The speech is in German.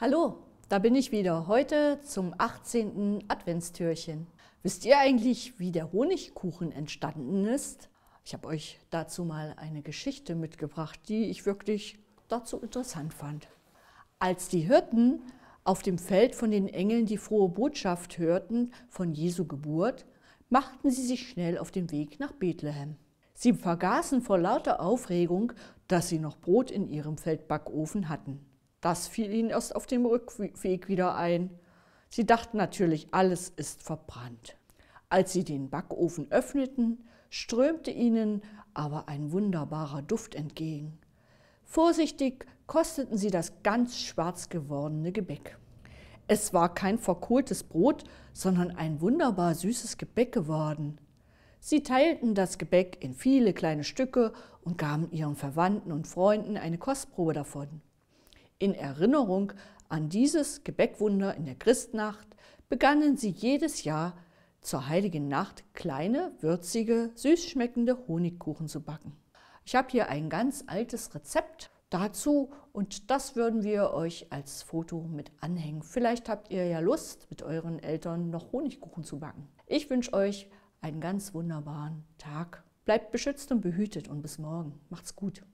Hallo, da bin ich wieder, heute zum 18. Adventstürchen. Wisst ihr eigentlich, wie der Honigkuchen entstanden ist? Ich habe euch dazu mal eine Geschichte mitgebracht, die ich wirklich dazu interessant fand. Als die Hirten auf dem Feld von den Engeln die frohe Botschaft hörten von Jesu Geburt, machten sie sich schnell auf den Weg nach Bethlehem. Sie vergaßen vor lauter Aufregung, dass sie noch Brot in ihrem Feldbackofen hatten. Das fiel ihnen erst auf dem Rückweg wieder ein. Sie dachten natürlich, alles ist verbrannt. Als sie den Backofen öffneten, strömte ihnen aber ein wunderbarer Duft entgegen. Vorsichtig kosteten sie das ganz schwarz gewordene Gebäck. Es war kein verkohltes Brot, sondern ein wunderbar süßes Gebäck geworden. Sie teilten das Gebäck in viele kleine Stücke und gaben ihren Verwandten und Freunden eine Kostprobe davon. In Erinnerung an dieses Gebäckwunder in der Christnacht begannen sie jedes Jahr zur heiligen Nacht kleine, würzige, süß schmeckende Honigkuchen zu backen. Ich habe hier ein ganz altes Rezept dazu und das würden wir euch als Foto mit anhängen. Vielleicht habt ihr ja Lust, mit euren Eltern noch Honigkuchen zu backen. Ich wünsche euch einen ganz wunderbaren Tag. Bleibt beschützt und behütet und bis morgen. Macht's gut.